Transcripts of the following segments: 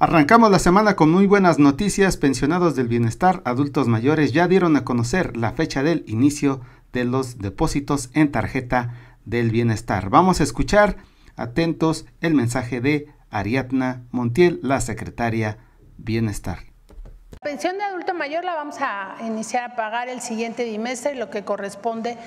Arrancamos la semana con muy buenas noticias. Pensionados del bienestar, adultos mayores ya dieron a conocer la fecha del inicio de los depósitos en tarjeta del bienestar. Vamos a escuchar atentos el mensaje de Ariadna Montiel, la secretaria Bienestar pensión de adulto mayor la vamos a iniciar a pagar el siguiente bimestre, lo que corresponde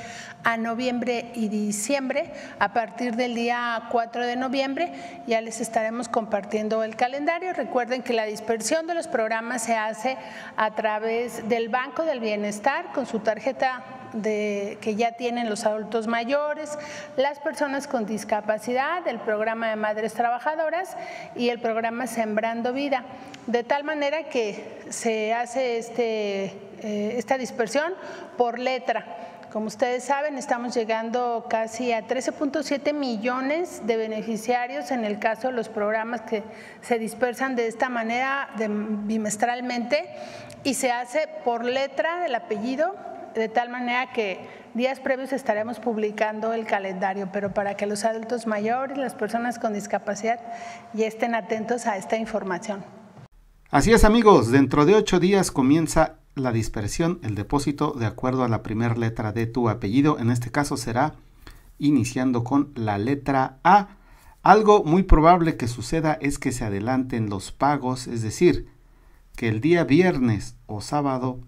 a noviembre y diciembre. A partir del día 4 de noviembre ya les estaremos compartiendo el calendario. Recuerden que la dispersión de los programas se hace a través del Banco del Bienestar con su tarjeta que ya tienen los adultos mayores, las personas con discapacidad, el programa de madres trabajadoras y el programa Sembrando Vida de tal manera que se hace este, eh, esta dispersión por letra. Como ustedes saben, estamos llegando casi a 13.7 millones de beneficiarios en el caso de los programas que se dispersan de esta manera bimestralmente y se hace por letra del apellido, de tal manera que días previos estaremos publicando el calendario, pero para que los adultos mayores, las personas con discapacidad ya estén atentos a esta información. Así es amigos, dentro de ocho días comienza la dispersión, el depósito de acuerdo a la primera letra de tu apellido. En este caso será iniciando con la letra A. Algo muy probable que suceda es que se adelanten los pagos, es decir, que el día viernes o sábado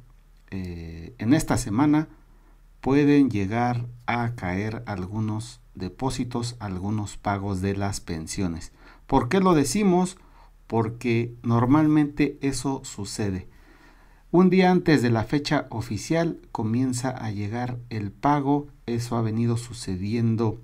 eh, en esta semana pueden llegar a caer algunos depósitos, algunos pagos de las pensiones. ¿Por qué lo decimos? porque normalmente eso sucede. Un día antes de la fecha oficial comienza a llegar el pago. Eso ha venido sucediendo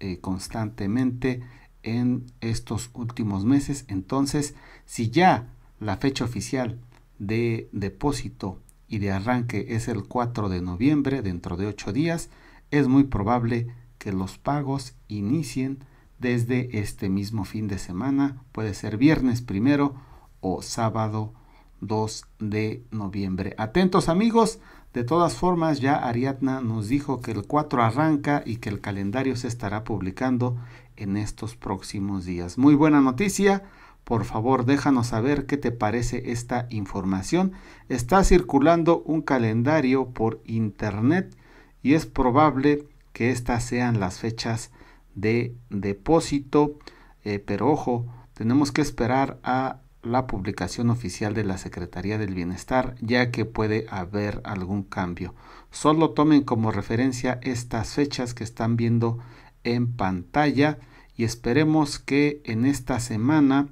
eh, constantemente en estos últimos meses. Entonces, si ya la fecha oficial de depósito y de arranque es el 4 de noviembre, dentro de 8 días, es muy probable que los pagos inicien desde este mismo fin de semana. Puede ser viernes primero o sábado 2 de noviembre. Atentos amigos, de todas formas ya Ariadna nos dijo que el 4 arranca y que el calendario se estará publicando en estos próximos días. Muy buena noticia. Por favor, déjanos saber qué te parece esta información. Está circulando un calendario por internet y es probable que estas sean las fechas de depósito, eh, pero ojo, tenemos que esperar a la publicación oficial de la Secretaría del Bienestar, ya que puede haber algún cambio. Solo tomen como referencia estas fechas que están viendo en pantalla y esperemos que en esta semana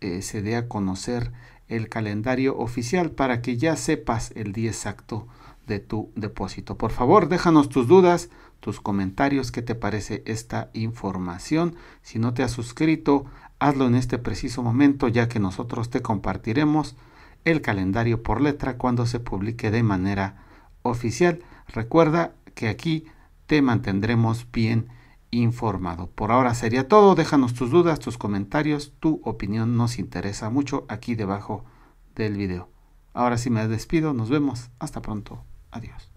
eh, se dé a conocer el calendario oficial para que ya sepas el día exacto de tu depósito. Por favor, déjanos tus dudas tus comentarios, qué te parece esta información. Si no te has suscrito, hazlo en este preciso momento ya que nosotros te compartiremos el calendario por letra cuando se publique de manera oficial. Recuerda que aquí te mantendremos bien informado. Por ahora sería todo. Déjanos tus dudas, tus comentarios, tu opinión nos interesa mucho aquí debajo del video. Ahora sí me despido. Nos vemos. Hasta pronto. Adiós.